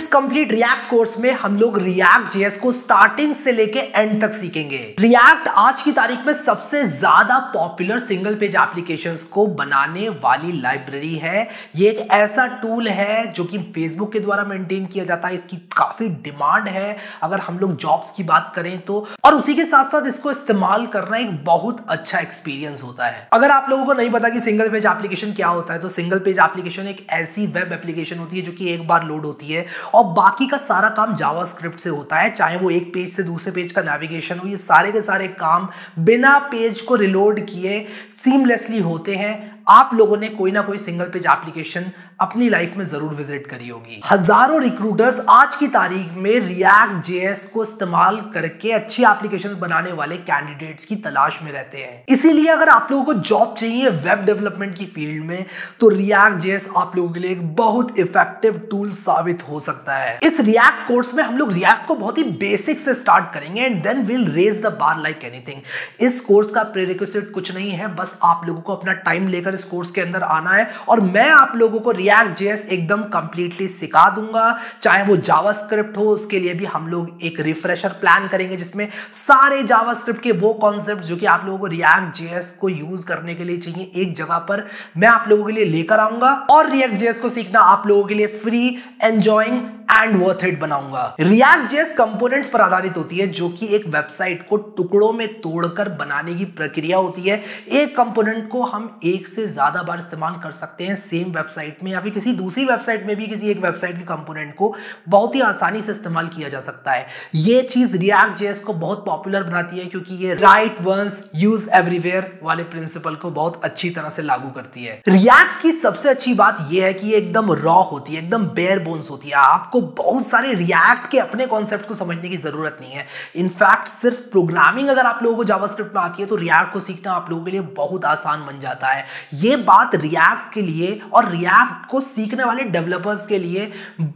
इस complete React course में हम लोग रियक्ट जेएस को स्टार्टिंग से लेके एंड तक सीखेंगे रियक्ट आज की तारीख में सबसे ज्यादा पॉपुलर सिंगल पेज एप्लीकेशन को बनाने वाली लाइब्रेरी है ये एक ऐसा टूल है जो कि फेसबुक के द्वारा मेंटेन किया जाता है इसकी काफी डिमांड है अगर हम लोग जॉब्स की बात करें तो और उसी के साथ साथ इसको इस्तेमाल करना एक बहुत अच्छा एक्सपीरियंस होता है अगर आप लोगों को नहीं पता कि सिंगल पेज एप्लीकेशन क्या होता है तो सिंगल पेज एप्लीकेशन एक ऐसी वेब एप्लीकेशन होती है जो कि एक बार लोड होती है और बाकी का सारा काम जावास्क्रिप्ट से होता है चाहे वो एक पेज से दूसरे पेज का नेविगेशन हो ये सारे के सारे काम बिना पेज को रिलोड किए सीमलेसली होते हैं आप लोगों ने कोई ना कोई सिंगल पेज एप्लीकेशन अपनी लाइफ में जरूर विजिट करी होगी हजारों रिक्रूटर्स आज की तारीख में रियक्ट जे को इस्तेमाल करके अच्छी एप्लीकेशन बनाने वाले कैंडिडेट्स की तलाश में रहते हैं इसीलिए अगर आप लोगों को जॉब चाहिए वेब डेवलपमेंट की फील्ड में तो रियक्ट जे आप लोगों के लिए एक बहुत इफेक्टिव टूल साबित हो सकता है इस रियक्ट कोर्स में हम लोग रियक्ट को बहुत ही बेसिक से स्टार्ट करेंगे and then will raise the bar like anything इस कोर्स का प्रेरिक्विट कुछ नहीं है बस आप लोगों को अपना टाइम लेकर इस कोर्स के अंदर आना है और मैं आप लोगों को रिएक्ट रियक्ट जेएस एकदम कंप्लीटली सिखा दूंगा चाहे वो जावास्क्रिप्ट हो उसके लिए भी हम लोग एक रिफ्रेशर प्लान करेंगे जिसमें सारे जावास्क्रिप्ट के वो कॉन्सेप्ट जो कि आप लोगों को रियक्ट जेएस को यूज करने के लिए चाहिए एक जगह पर मैं आप लोगों के लिए लेकर आऊंगा और रियक्ट जेएस को सीखना आप लोगों के लिए free enjoying and worth it बनाऊंगा रिएक्ट जेस कंपोनेंट पर आधारित होती है जो कि एक वेबसाइट को टुकड़ों में तोड़कर बनाने की प्रक्रिया होती है एक कंपोनेंट को हम एक से ज्यादा बार इस्तेमाल कर सकते हैं सेम वेबसाइट में या फिर किसी दूसरी वेबसाइट में भी किसी एक वेबसाइट के कंपोनेंट को बहुत ही आसानी से इस्तेमाल किया जा सकता है यह चीज रिएक्ट जेस को बहुत पॉपुलर बनाती है क्योंकि ये राइट वंस यूज एवरीवेयर वाले प्रिंसिपल को बहुत अच्छी तरह से लागू करती है रिएक्ट की सबसे अच्छी बात यह है कि एकदम रॉ होती है एकदम बेयर बोन्स होती है आपको आपको बहुत सारे रिएक्ट के अपने कॉन्सेप्ट को समझने की जरूरत नहीं है इनफैक्ट सिर्फ प्रोग्रामिंग अगर आप लोगों को जावास्क्रिप्ट में आती है तो रिएक्ट को सीखना आप लोगों के लिए बहुत आसान बन जाता है ये बात रिएक्ट के लिए और रिएक्ट को सीखने वाले डेवलपर्स के लिए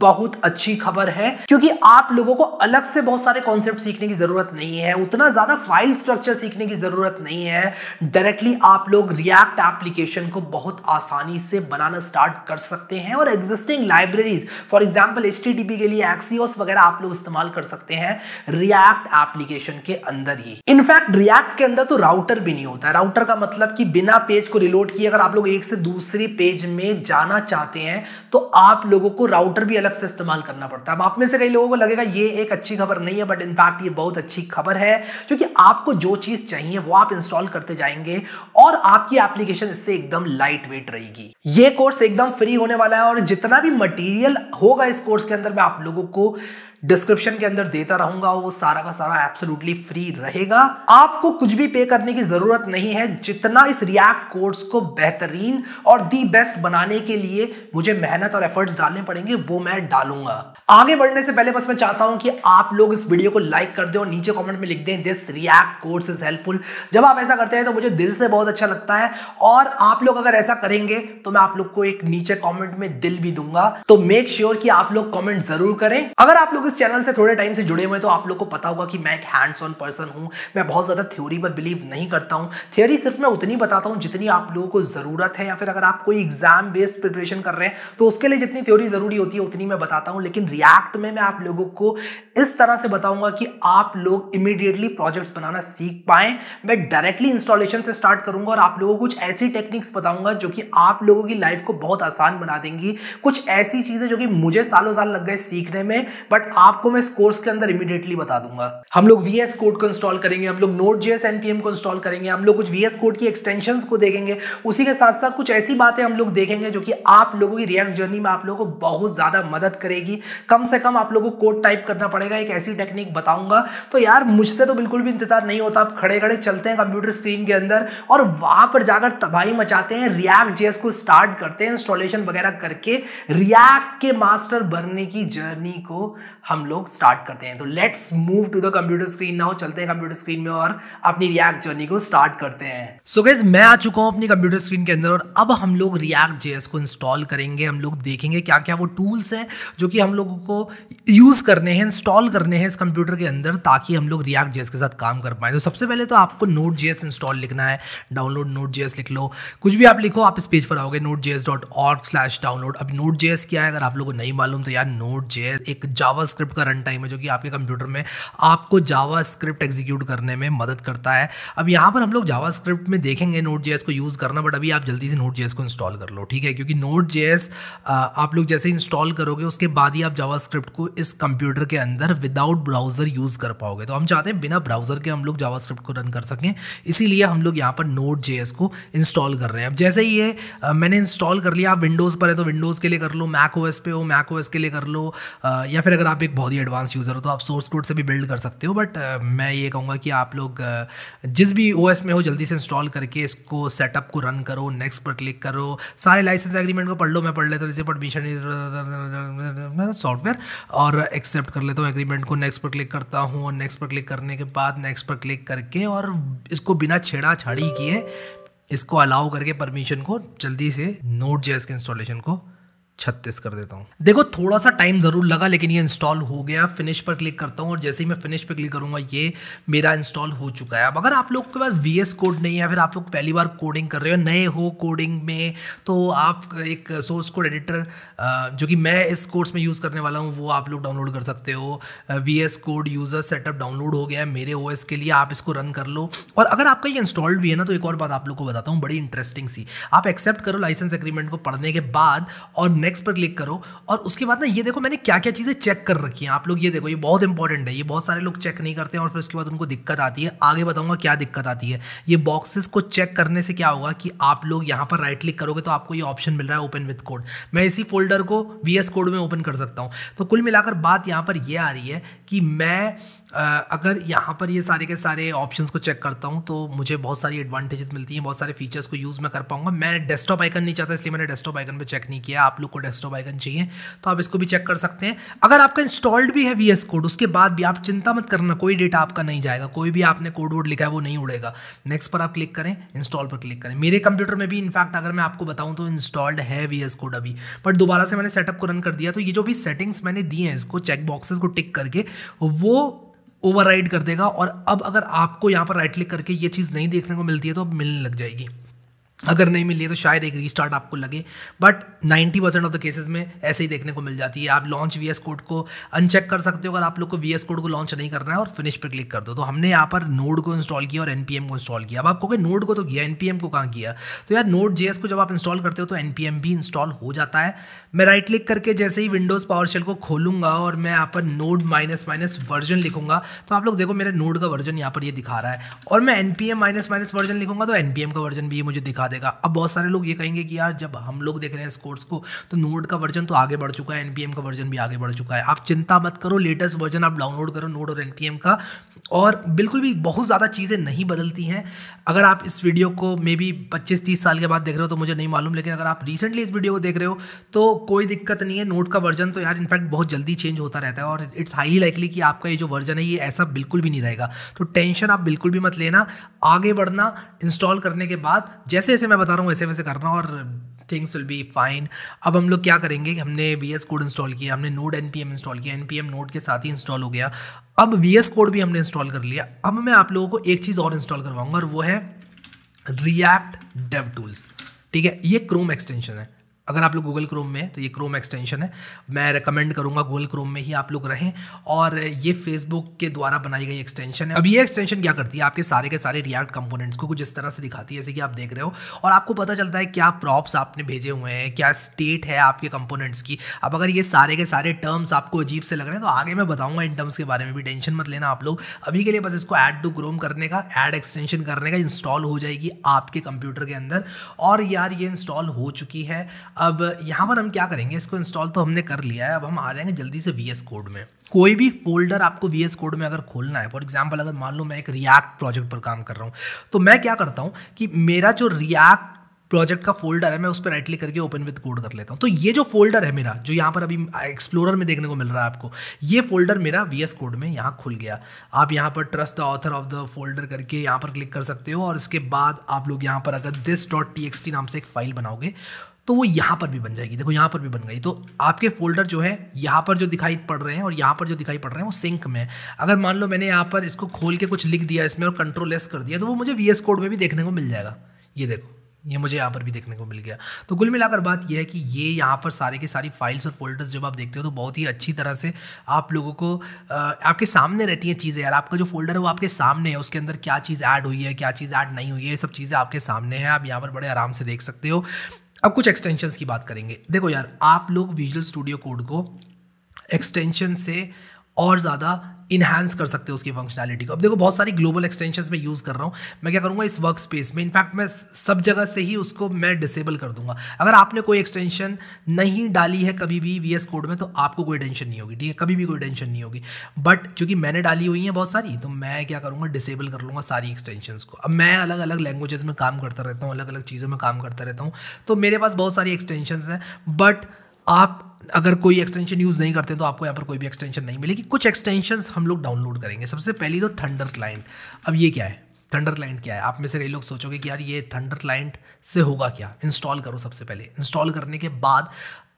बहुत अच्छी खबर है क्योंकि आप लोगों को अलग से बहुत सारे कॉन्सेप्ट सीखने की जरूरत नहीं है उतना ज्यादा फाइल स्ट्रक्चर सीखने की जरूरत नहीं है डायरेक्टली आप लोग रिएक्ट एप्लीकेशन को बहुत आसानी से बनाना स्टार्ट कर सकते हैं और existing libraries for example H T HTTP के लिए एक्सियोस वगैरह आप लोग इस्तेमाल कर सकते हैं रिएक्ट एप्लीकेशन के अंदर ही इनफैक्ट रिएक्ट के अंदर तो राउटर भी नहीं होता है राउटर का मतलब कि बिना पेज को रिलोड किए अगर आप लोग एक से दूसरे पेज में जाना चाहते हैं तो आप लोगों को राउटर भी अलग से इस्तेमाल करना पड़ता है अब आप में से कई लोगों को लगेगा ये एक अच्छी खबर नहीं है बट इनफैक्ट ये बहुत अच्छी खबर है क्योंकि आपको जो चीज़ चाहिए वो आप इंस्टॉल करते जाएंगे और आपकी एप्लीकेशन इससे एकदम लाइट वेट रहेगी ये कोर्स एकदम फ्री होने वाला है और जितना भी मटेरियल होगा इस कोर्स के अंदर अंदर मैं आप लोगों को डिस्क्रिप्शन के अंदर देता रहूंगा वो सारा का सारा एब्सोल्युटली फ्री रहेगा आपको कुछ भी पे करने की जरूरत नहीं है जितना इस रियक्ट कोर्स को बेहतरीन और दी बेस्ट बनाने के लिए मुझे मेहनत और एफर्ट्स डालने पड़ेंगे वो मैं डालूंगा आगे बढ़ने से पहले बस मैं चाहता हूं कि आप लोग इस वीडियो को लाइक कर दें और नीचे कमेंट में लिख दें this React course is helpful जब आप ऐसा करते हैं तो मुझे दिल से बहुत अच्छा लगता है और आप लोग अगर ऐसा करेंगे तो मैं आप लोग को एक नीचे कॉमेंट में दिल भी दूंगा तो मेक श्योर sure कि आप लोग कॉमेंट जरूर करें अगर आप लोग इस इस चैनल से थोड़े टाइम से जुड़े हुए तो आप लोग को पता होगा कि मैं एक हैंड्स ऑन पर्सन हूँ मैं बहुत ज़्यादा थ्योरी पर बिलीव नहीं करता हूँ थ्योरी सिर्फ मैं उतनी बताता हूँ जितनी आप लोगों को ज़रूरत है या फिर अगर आप कोई एग्जाम बेस्ड प्रिपरेशन कर रहे हैं तो उसके लिए जितनी थ्योरी ज़रूरी होती है उतनी मैं बताता हूँ लेकिन रिएक्ट में मैं आप लोगों को इस तरह से बताऊंगा कि आप लोग इमीडिएटली प्रोजेक्ट्स बनाना सीख पाए मैं डायरेक्टली इंस्टॉलेशन से स्टार्ट करूंगा और आप लोगों को कुछ ऐसी टेक्निक्स बताऊंगा जो कि आप लोगों की लाइफ को बहुत आसान बना देंगी कुछ ऐसी चीज़ें जो कि मुझे सालों साल लग गए सीखने में बट आपको मैं इस कोर्स के अंदर इमीडिएटली बता दूंगा हम लोग वीएस कोड को इंस्टॉल करेंगे हम लोग नोट जीएस एनपीएम को इंस्टॉल करेंगे हम लोग कुछ वीएस कोड की एक्सटेंशन को देखेंगे उसी के साथ साथ कुछ ऐसी बातें हम लोग देखेंगे जो कि आप लोगों की रिएक्ट जर्नी में आप लोगों को बहुत ज्यादा मदद करेगी कम से कम आप लोगों को कोड टाइप करना पड़ेगा एक ऐसी टेक्निक बताऊंगा तो यार मुझसे तो बिल्कुल भी इंतजार नहीं होता आप खड़े खड़े चलते हैं कंप्यूटर स्क्रीन के अंदर और वहां पर जाकर तबाही मचाते हैं रिएक्ट जेएस को स्टार्ट करते हैं इंस्टॉलेशन वगैरह करके रिएक्ट के मास्टर बनने की जर्नी को हम लोग स्टार्ट करते हैं तो let's move to the computer screen ना हो चलते हैं कंप्यूटर स्क्रीन में और अपनी रिएक्ट जर्नी को स्टार्ट करते हैं सो so गैस मैं आ चुका हूँ अपनी कंप्यूटर स्क्रीन के अंदर और अब हम लोग रिएक्ट जेएस को इंस्टॉल करेंगे हम लोग देखेंगे क्या क्या वो टूल्स हैं जो कि हम लोगों को यूज़ करने हैं इंस्टॉल करने हैं इस कंप्यूटर के अंदर ताकि हम लोग रियक्ट जेएस के साथ काम कर पाए तो सबसे पहले तो आपको नोट जेएस इंस्टॉल लिखना है डाउनलोड नोट जेएस लिख लो कुछ भी आप लिखो आप इस पेज पर आओगे node JS dot org slash download अब नोट जेएस क्या है अगर आप लोगों को नहीं मालूम तो यार नोट जेएस एक जावस जावास्क्रिप्ट का रन टाइम है जो कि आपके कंप्यूटर में आपको जावास्क्रिप्ट एग्जीक्यूट करने में मदद करता है अब यहाँ पर हम लोग जावास्क्रिप्ट में देखेंगे नोट जे को यूज़ करना बट अभी आप जल्दी से नोट जे को इंस्टॉल कर लो ठीक है क्योंकि नोट जे आप लोग जैसे इंस्टॉल करोगे उसके बाद ही आप जावास्क्रिप्ट को इस कंप्यूटर के अंदर विदाउट ब्राउज़र यूज़ कर पाओगे तो हम चाहते हैं बिना ब्राउज़र के हम लोग जावास्क्रिप्ट को रन कर सकें इसीलिए हम लोग यहाँ पर नोट जे को इंस्टॉल कर रहे हैं अब जैसे ही ये मैंने इंस्टॉल कर लिया आप विंडोज़ पर है तो विंडोज़ के लिए कर लो मैक ओ पे हो मैक ओ के लिए कर लो या फिर अगर आप एक बहुत ही एडवांस यूज़र हो तो आप सोर्स कोड से भी बिल्ड कर सकते हो बट uh, मैं ये कहूँगा कि आप लोग uh, जिस भी ओ में हो जल्दी से इंस्टॉल करके इसको सेटअप को रन करो नेक्स्ट पर क्लिक करो सारे लाइसेंस एग्रीमेंट को पढ़ लो मैं पढ़ लेता हूँ जैसे परमिशन सॉफ्टवेयर तो और एक्सेप्ट कर लेता हूँ एग्रीमेंट को नेक्स्ट पर क्लिक करता हूँ और नेक्स्ट पर क्लिक करने के बाद नेक्स्ट पर क्लिक करके और इसको बिना छेड़ा छाड़ी किए इसको अलाउ करके परमिशन को जल्दी से नोट जे के इंस्टॉलेशन को छत्तीस कर देता हूँ देखो थोड़ा सा टाइम ज़रूर लगा लेकिन ये इंस्टॉल हो गया फिनिश पर क्लिक करता हूँ और जैसे ही मैं फिनिश पर क्लिक करूंगा ये मेरा इंस्टॉल हो चुका है अब अगर आप लोग के पास वी एस कोड नहीं है फिर आप लोग पहली बार कोडिंग कर रहे हो नए हो कोडिंग में तो आप एक सोर्स कोड एडिटर जो कि मैं इस कोर्स में यूज़ करने वाला हूँ वो आप लोग डाउनलोड कर सकते हो V S code user setup download हो गया है मेरे ओ एस के लिए आप इसको रन कर लो और अगर आपका ये इंस्टॉल्ड भी है ना तो एक और बात आप लोग को बताता हूँ बड़ी इंटरेस्टिंग सी आप एक्सेप्ट करो लाइसेंस एग्रीमेंट को पढ़ने के बाद और नेक्स्ट पर क्लिक करो और उसके बाद ना ये देखो मैंने क्या क्या चीज़ें चेक कर रखी हैं आप लोग ये देखो ये बहुत इंपॉर्टेंट है ये बहुत सारे लोग चेक नहीं करते हैं और फिर उसके बाद उनको दिक्कत आती है आगे बताऊंगा क्या दिक्कत आती है ये बॉक्सेस को चेक करने से क्या होगा कि आप लोग यहाँ पर राइट क्लिक करोगे तो आपको ये ऑप्शन मिल रहा है ओपन विथ कोड मैं इसी फोल्डर को वी कोड में ओपन कर सकता हूँ तो कुल मिलाकर बात यहाँ पर यह आ रही है कि मैं अगर यहाँ पर ये सारे के सारे ऑप्शंस को चेक करता हूँ तो मुझे बहुत सारी एडवांटेजेस मिलती हैं बहुत सारे फीचर्स को यूज़ मैं कर पाऊँगा मैं डेस्कटॉप आइकन नहीं चाहता इसलिए मैंने डेस्कटॉप आइकन पे चेक नहीं किया आप लोग को डेस्कटॉप आइकन चाहिए तो आप इसको भी चेक कर सकते हैं अगर आपका इंस्टॉल्ड भी है वी कोड उसके बाद भी आप चिंता मत करना कोई डेटा आपका नहीं जाएगा कोई भी आपने कोड वोड लिखा है वो नहीं उड़ेगा नेक्स्ट पर आप क्लिक करें इंस्टॉल पर क्लिक करें मेरे कंप्यूटर में भी इनफैक्ट अगर मैं आपको बताऊँ तो इंस्टॉल्ड है वी कोड अभी बट दोबारा से मैंने सेटअप को रन कर दिया तो ये जो भी सेटिंग्स मैंने दी हैं इसको चेक बॉक्सेस को टिक करके वो ओवर कर देगा और अब अगर आपको यहाँ पर राइट क्लिक करके ये चीज़ नहीं देखने को मिलती है तो अब मिलने लग जाएगी अगर नहीं मिली तो शायद एक रीस्टार्ट आपको लगे but 90 percent of the cases में ऐसे ही देखने को मिल जाती है आप लॉन्च वी कोड को अनचेक कर सकते हो अगर आप लोग को वी कोड को लॉन्च नहीं करना है और फिनिश पर क्लिक कर दो तो हमने यहाँ पर नोड को इंस्टॉल किया और एन को इंस्टॉल किया अब आपको नोड को तो किया एन को कहाँ किया तो यार नोड जे को जब आप इंस्टॉल करते हो तो एन भी इंस्टॉल हो जाता है मैं राइट क्लिक करके जैसे ही विंडोज़ पावर शेल को खोलूंगा और मैं यहाँ पर नोड माइनस माइनस वर्जन लिखूंगा तो आप लोग देखो मेरे नोड का वर्जन यहाँ पर ये यह दिखा रहा है और मैं N P M minus minus version लिखूंगा तो एन पी एम का वर्जन भी ये मुझे दिखा देगा अब बहुत सारे लोग ये कहेंगे कि यार जब हम लोग देख रहे हैं इस कोर्स को तो नोड का वर्जन तो आगे बढ़ चुका है एन पी एम का वर्जन भी आगे बढ़ चुका है आप चिंता मत करो लेटेस्ट वर्जन आप डाउनलोड करो नोड और एन पी एम का और बिल्कुल भी बहुत ज़्यादा चीज़ें नहीं बदलती हैं अगर आप इस वीडियो को मे बी पच्चीस तीस साल के बाद देख रहे हो तो मुझे नहीं मालूम लेकिन अगर आप रिसेंटली इस वीडियो को देख रहे हो तो कोई दिक्कत नहीं है नोट का वर्जन तो यार इनफैक्ट बहुत जल्दी चेंज होता रहता है और इट्स हाई लाइकली कि आपका ये जो वर्जन है ये ऐसा बिल्कुल भी नहीं रहेगा तो टेंशन आप बिल्कुल भी मत लेना आगे बढ़ना इंस्टॉल करने के बाद जैसे जैसे मैं बता रहा हूँ वैसे वैसे करना और थिंग्स विल बी फाइन अब हम लोग क्या करेंगे हमने वी एस कोड इंस्टॉल किया हमने node N P M install किया एन पी एम नोड के साथ ही इंस्टॉल हो गया अब वी एस कोड भी हमने इंस्टॉल कर लिया अब मैं आप लोगों को एक चीज़ और इंस्टॉल करवाऊंगा और वो है रिएक्ट डेव टूल्स ठीक है ये क्रोम एक्सटेंशन है अगर आप लोग गूगल क्रोम में हैं तो ये क्रोम एक्सटेंशन है मैं रिकमेंड करूँगा गूगल क्रोम में ही आप लोग रहें और ये फेसबुक के द्वारा बनाई गई एक्सटेंशन है अब ये एक्सटेंशन क्या करती है आपके सारे के सारे रिएक्ट कंपोनेंट्स को कुछ इस तरह से दिखाती है जैसे कि आप देख रहे हो और आपको पता चलता है क्या प्रॉप्स आपने भेजे हुए हैं क्या स्टेट है आपके कंपोनेंट्स की अब अगर ये सारे के सारे टर्म्स आपको अजीब से लग रहे हैं तो आगे मैं बताऊँगा इन टर्म्स के बारे में भी टेंशन मत लेना आप लोग अभी के लिए बस इसको ऐड टू क्रोम करने का ऐड एक्सटेंशन करने का इंस्टॉल हो जाएगी आपके कंप्यूटर के अंदर और यार ये इंस्टॉल हो चुकी है अब यहाँ पर हम क्या करेंगे इसको इंस्टॉल तो हमने कर लिया है अब हम आ जाएंगे जल्दी से वी कोड में कोई भी फोल्डर आपको वी कोड में अगर खोलना है फॉर एग्जाम्पल अगर मान लो मैं एक रियाक्ट प्रोजेक्ट पर काम कर रहा हूँ तो मैं क्या करता हूँ कि मेरा जो रियाक्ट प्रोजेक्ट का फोल्डर है मैं उस पर राइट क्लिक करके ओपन विद कोड कर लेता हूँ तो ये जो फोल्डर है मेरा जो यहाँ पर अभी एक्सप्लोरर में देखने को मिल रहा है आपको ये फोल्डर मेरा वी एस कोड में यहाँ खुल गया आप यहाँ पर trust the author of the folder करके यहाँ पर क्लिक कर सकते हो और इसके बाद आप लोग यहाँ पर अगर this dot T X T नाम से एक फाइल बनाओगे तो वो यहाँ पर भी बन जाएगी देखो यहाँ पर भी बन गई तो आपके फोल्डर जो है यहाँ पर जो दिखाई पड़ रहे हैं और यहाँ पर जो दिखाई पड़ रहे हैं वो सिंक में अगर मान लो मैंने यहाँ पर इसको खोल के कुछ लिख दिया इसमें और कंट्रोल एस कर दिया तो वो मुझे वी कोड में भी देखने को मिल जाएगा ये देखो ये मुझे यहाँ पर भी देखने को मिल गया तो कुल मिलाकर बात यह है कि ये यहाँ पर सारे के सारी फाइल्स और फोल्डर्स जब आप देखते हो तो बहुत ही अच्छी तरह से आप लोगों को आपके सामने रहती हैं चीज़ें यार आपका जो फोल्डर है वो आपके सामने है उसके अंदर क्या चीज़ ऐड हुई है क्या चीज़ ऐड नहीं हुई है ये सब चीज़ें आपके सामने हैं आप यहाँ पर बड़े आराम से देख सकते हो अब कुछ एक्सटेंशंस की बात करेंगे देखो यार आप लोग विजुअल स्टूडियो कोड को एक्सटेंशन से और ज़्यादा इन्हांस कर सकते हो उसकी फंक्शनैलिटी को अब देखो बहुत सारी ग्लोबल एक्सटेंशन में यूज़ कर रहा हूँ मैं क्या करूँगा इस वर्क स्पेस में इनफैक्ट मैं सब जगह से ही उसको मैं डिसेबल कर दूंगा अगर आपने कोई एक्सटेंशन नहीं डाली है कभी भी वी कोड में तो आपको कोई टेंशन नहीं होगी ठीक है कभी भी कोई टेंशन नहीं होगी बट चूंकि मैंने डाली हुई हैं बहुत सारी तो मैं क्या करूँगा डिसेबल कर लूँगा सारी एक्सटेंशंस को अब मैं अलग अलग लैंग्वेजेस में काम करता रहता हूँ अलग अलग चीज़ों में काम करता रहता हूँ तो मेरे पास बहुत सारी एक्सटेंशन हैं बट आप अगर कोई एक्सटेंशन यूज़ नहीं करते तो आपको यहाँ पर कोई भी एक्सटेंशन नहीं मिलेगी कुछ एक्सटेंशन हम लोग डाउनलोड करेंगे सबसे पहली तो थंडर क्लाइंट अब ये क्या है थंडर क्लाइंट क्या है आप में से कई लोग सोचोगे कि यार ये थंडर क्लाइंट से होगा क्या इंस्टॉल करो सबसे पहले इंस्टॉल करने के बाद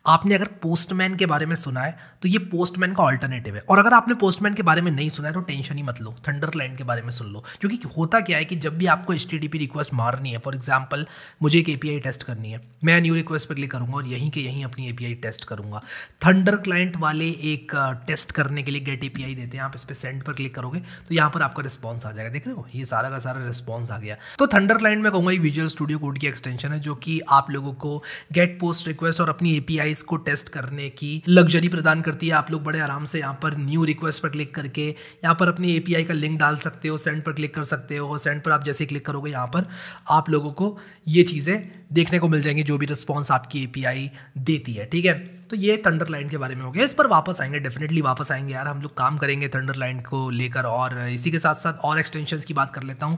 आपने अगर पोस्टमैन के बारे में सुना है तो ये पोस्टमैन का ऑल्टरनेटिव है और अगर आपने पोस्टमैन के बारे में नहीं सुना है तो टेंशन ही मत लो थंडरलैंड के बारे में सुन लो क्योंकि होता क्या है कि जब भी आपको एच रिक्वेस्ट मारनी है फॉर एग्जाम्पल मुझे एक ए टेस्ट करनी है मैं न्यू रिक्वेस्ट पर क्लिक करूँगा और यहीं के यहीं अपनी ए टेस्ट करूँगा थंडर क्लाइंट वाले एक टेस्ट करने के लिए गेट ए देते हैं आप इस पर सेंड पर क्लिक करोगे तो यहाँ पर आपका रिस्पॉन्स आ जाएगा देख रहे हो ये सारा का सारा रिस्पॉन्स आ गया तो थंडर क्लाइंट में कहूँगा विजुअल स्टूडियो कोड की एक्सटेंशन है जो कि आप लोगों को गेट पोस्ट रिक्वेस्ट और अपनी ए डिवाइस को टेस्ट करने की लग्जरी प्रदान करती है आप लोग बड़े आराम से यहाँ पर न्यू रिक्वेस्ट पर क्लिक करके यहाँ पर अपनी ए का लिंक डाल सकते हो सेंड पर क्लिक कर सकते हो और सेंड पर आप जैसे क्लिक करोगे यहाँ पर आप लोगों को ये चीज़ें देखने को मिल जाएंगी जो भी रिस्पॉन्स आपकी ए देती है ठीक है तो ये थंडर लाइन के बारे में हो गया इस पर वापस आएंगे डेफिनेटली वापस आएंगे यार हम लोग काम करेंगे थंडर लाइन को लेकर और इसी के साथ साथ और एक्सटेंशंस की बात कर लेता हूँ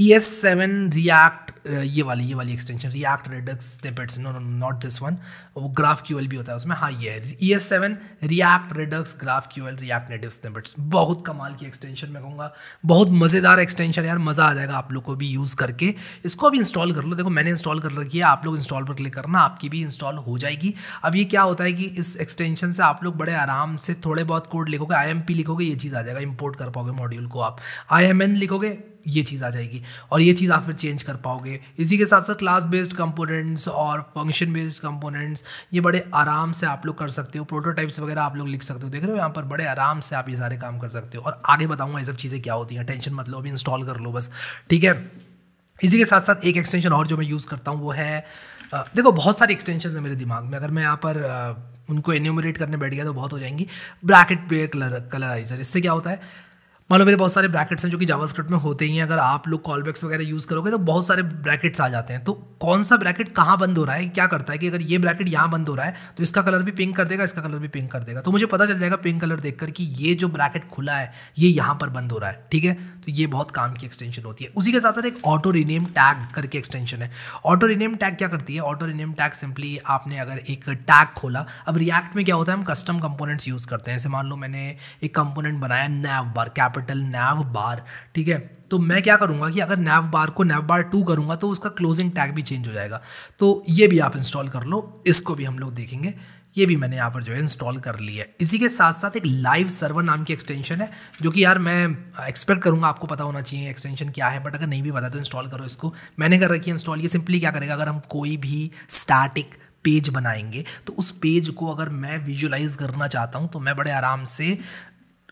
ई एस सेवन रियाक्ट ये वाली ये वाली extension React Redux snippets no no not this one वो ग्राफ क्यू भी होता है उसमें हाँ ये है E S seven React Redux GraphQL React Native snippets बहुत कमाल की एक्सटेंशन मैं कहूँगा बहुत मज़ेदार एक्सटेंशन यार मज़ा आ जाएगा आप लोग को भी यूज़ करके इसको अभी इंस्टॉल कर लो देखो मैंने इंस्टॉल कर रखी है आप लोग इंस्टॉल पर क्लिक करना आपकी भी इंस्टॉल हो जाएगी अब ये क्या होता है कि इस एक्सटेंशन से आप लोग बड़े आराम से थोड़े बहुत कोड लिखोगे आई एम पी लिखोगे ये चीज़ आ जाएगा इंपोर्ट कर पाओगे मॉड्यूल को आप आई एम एन लिखोगे ये चीज़ आ जाएगी और ये चीज़ आप फिर चेंज कर पाओगे इसी के साथ साथ क्लास बेस्ड कंपोनेंट्स और फंक्शन बेस्ड कंपोनेंट्स ये बड़े आराम से आप लोग कर सकते हो प्रोटोटाइप्स वगैरह आप लोग लिख सकते हो देख रहे हो यहाँ पर बड़े आराम से आप ये सारे काम कर सकते हो और आगे बताऊँगा ये सब चीज़ें क्या होती हैं टेंशन मत लो अभी इंस्टॉल कर लो बस ठीक है इसी के साथ साथ एक एक्सटेंशन और जो मैं यूज़ करता हूँ वो है देखो बहुत सारे एक्सटेंशन है मेरे दिमाग में अगर मैं यहाँ पर उनको एन्यूमरेट करने बैठ गया तो बहुत हो जाएंगी ब्रैकेट पे कलर कलराइजर इससे क्या होता है मान लो मेरे बहुत सारे ब्रैकेट्स हैं जो कि जावास्क्रिप्ट में होते ही हैं अगर आप लोग कॉल बैक्स वगैरह यूज़ करोगे तो बहुत सारे ब्रैकेट्स आ जाते हैं तो कौन सा ब्रैकेट कहाँ बंद हो रहा है क्या करता है कि अगर ये ब्रैकेट यहाँ बंद हो रहा है तो इसका कलर भी पिंक कर देगा इसका कलर भी पिंक कर देगा तो मुझे पता चल जाएगा पिंक कलर देख कि ये जो ब्रैकेट खुला है ये यहाँ पर बंद हो रहा है ठीक है तो ये बहुत काम की एक्सटेंशन होती है उसी के साथ साथ एक ऑटो रिनेम टैग करके एक्सटेंशन है ऑटो रिनेम टैग क्या करती है ऑटो रिनेम टैग सिंपली आपने अगर एक टैग खोला अब रिएक्ट में क्या होता है हम कस्टम कंपोनेंट्स यूज़ करते हैं जैसे मान लो मैंने एक कंपोनेंट बनाया नैव बार कैपिटल कैपिटल नैव बार ठीक है तो मैं क्या करूँगा कि अगर नैव बार को नैव बार टू करूँगा तो उसका क्लोजिंग टैग भी चेंज हो जाएगा तो ये भी आप इंस्टॉल कर लो इसको भी हम लोग देखेंगे ये भी मैंने यहाँ पर जो है इंस्टॉल कर लिया है इसी के साथ साथ एक लाइव सर्वर नाम की एक्सटेंशन है जो कि यार मैं एक्सपेक्ट करूँगा आपको पता होना चाहिए एक्सटेंशन क्या है बट अगर नहीं भी पता तो इंस्टॉल करो इसको मैंने कर रखी है इंस्टॉल ये सिंपली क्या करेगा अगर हम कोई भी स्टैटिक पेज बनाएंगे तो उस पेज को अगर मैं विजुलाइज करना चाहता हूँ तो मैं बड़े आराम से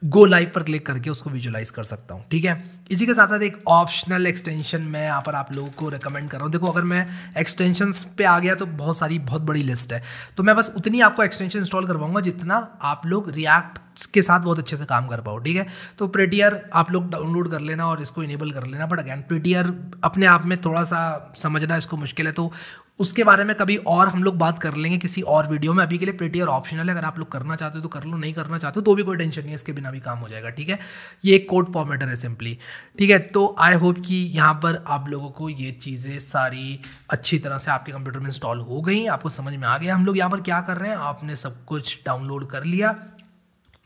गो लाइव पर क्लिक करके उसको विजुलाइज कर सकता हूँ ठीक है इसी के साथ साथ एक ऑप्शनल एक्सटेंशन मैं यहाँ पर आप लोगों को रिकमेंड कर रहा हूँ देखो अगर मैं एक्सटेंशंस पे आ गया तो बहुत सारी बहुत बड़ी लिस्ट है तो मैं बस उतनी आपको एक्सटेंशन इंस्टॉल करवाऊंगा जितना आप लोग रिएक्ट के साथ बहुत अच्छे से काम कर पाओ ठीक है तो प्रेटियर आप लोग डाउनलोड कर लेना और इसको इनेबल कर लेना बट अगैन प्रेटियर अपने आप में थोड़ा सा समझना इसको मुश्किल है तो उसके बारे में कभी और हम लोग बात कर लेंगे किसी और वीडियो में अभी के लिए प्रेटियर ऑप्शनल है अगर आप लोग करना चाहते हो तो कर लो नहीं करना चाहते हो तो भी कोई टेंशन नहीं है इसके बिना भी काम हो जाएगा ठीक है ये एक कोड फॉर्मेटर है सिंपली ठीक है तो आई होप कि यहाँ पर आप लोगों को ये चीज़ें सारी अच्छी तरह से आपके कंप्यूटर में इंस्टॉल हो गई आपको समझ में आ गया हम लोग यहाँ पर क्या कर रहे हैं आपने सब कुछ डाउनलोड कर लिया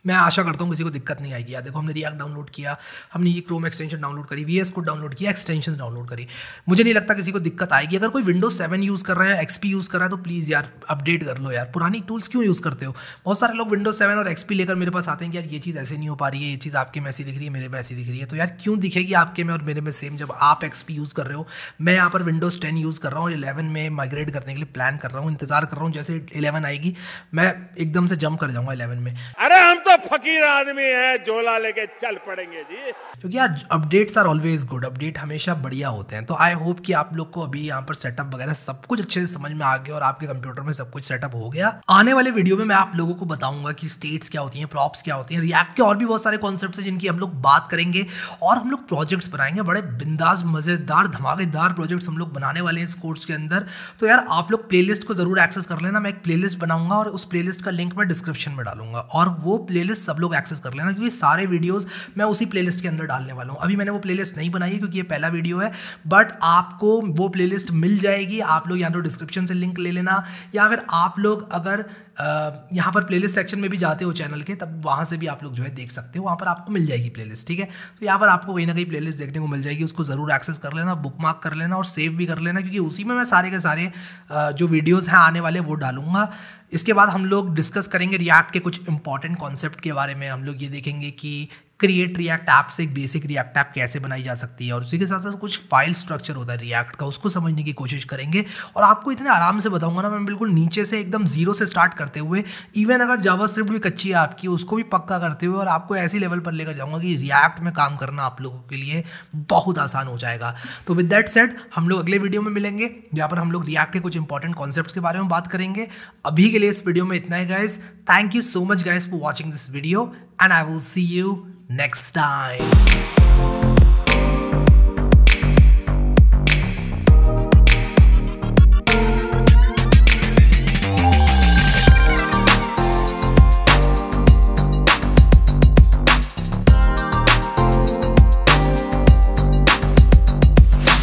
मैं आशा करता हूँ किसी को दिक्कत नहीं आएगी यार देखो हमने रिएक्ट डाउनलोड किया हमने ये क्रोम एक्सटेंशन डाउनलोड करी वी एस को डाउनलोड किया एक्सटेंशन डाउनलोड करी मुझे नहीं लगता किसी को दिक्कत आएगी अगर कोई विंडोज सेवन यूज़ कर रहा है एक्सपी यूज़ कर रहा है तो प्लीज़ यार अपडेट कर लो यार पुरानी टूल्स क्यों यूज़ करते हो बहुत सारे लोग विंडोज सेवन और एक्सपी लेकर मेरे पास आते हैं कि यार ये चीज़ ऐसे नहीं हो पा रही है ये चीज़ आपके में ऐसी दिख रही है मेरे में ऐसी दिख रही है तो यार क्यों दिखेगी आपके में और मेरे में सेम जब आप एक्सपी यूज़ कर रहे हो मैं यहाँ पर विंडोज़ टेन यूज़ कर रहा हूँ इलेवन में माइग्रेट करने के लिए प्लान कर रहा हूँ इंतजार कर रहा हूँ जैसे इलेवन आएगी मैं एकदम से जंप कर जाऊँगा इलेवन में अरे हम तो फकीर आदमी है झोला लेके चल पड़ेंगे जी क्योंकि यार updates are always good update हमेशा बढ़िया होते हैं तो आई होप कि आप लोग को अभी यहाँ पर सेटअप वगैरह सब कुछ अच्छे से समझ में आ गया और आपके कंप्यूटर में सब कुछ सेटअप हो गया आने वाले वीडियो में मैं आप लोगों को बताऊंगा कि स्टेट्स क्या होती हैं प्रॉप्स क्या होती हैं रिएक्ट के और भी बहुत सारे कॉन्सेप्ट है जिनकी हम लोग बात करेंगे और हम लोग प्रोजेक्ट्स बनाएंगे बड़े बिंदास मजेदार धमाकेदार प्रोजेक्ट्स हम लोग बनाने वाले हैं इस कोर्स के अंदर तो यार आप लोग प्लेलिस्ट को जरूर एक्सेस कर लेना मैं एक प्लेलिस्ट बनाऊंगा और उस प्ले का लिंक मैं डिस्क्रिप्शन में डालूंगा और वो प्ले सब लोग एक्सेस कर लेना क्योंकि सारे वीडियोस मैं उसी प्लेलिस्ट के अंदर डालने वाला हूँ अभी मैंने वो प्लेलिस्ट नहीं बनाई है क्योंकि ये पहला वीडियो है बट आपको वो प्लेलिस्ट मिल जाएगी आप लोग या तो डिस्क्रिप्शन से लिंक ले लेना या फिर आप लोग अगर यहाँ पर प्लेलिस्ट सेक्शन में भी जाते हो चैनल के तब वहाँ से भी आप लोग जो है देख सकते हो वहाँ पर आपको मिल जाएगी प्लेलिस्ट ठीक है तो यहाँ पर आपको कहीं ना कहीं प्लेलिस्ट देखने को मिल जाएगी उसको ज़रूर एक्सेस कर लेना बुक मार्क कर लेना और सेव भी कर लेना क्योंकि उसी में मैं सारे के सारे जो वीडियोज़ हैं आने वाले वो डालूंगा इसके बाद हम लोग डिस्कस करेंगे रिएक्ट के कुछ इंपॉर्टेंट कॉन्सेप्ट के बारे में हम लोग ये देखेंगे कि क्रिएट रिएक्ट ऐप से एक बेसिक रिएक्ट ऐप कैसे बनाई जा सकती है और उसी के साथ साथ कुछ फाइल स्ट्रक्चर होता है रिएक्ट का उसको समझने की कोशिश करेंगे और आपको इतने आराम से बताऊंगा ना मैं बिल्कुल नीचे से एकदम जीरो से स्टार्ट करते हुए इवन अगर जावा स्क्रिप्ट भी कच्ची है आपकी उसको भी पक्का करते हुए और आपको ऐसी लेवल पर लेकर जाऊँगा कि रिएक्ट में काम करना आप लोगों के लिए बहुत आसान हो जाएगा तो विद डैट सेट हम लोग अगले वीडियो में मिलेंगे जहाँ पर हम लोग रिएक्ट के कुछ इंपॉर्टेंट कॉन्सेप्ट के बारे में बात करेंगे अभी के लिए इस वीडियो में इतना ही guys thank you so much guys for watching this video and I will see you next time.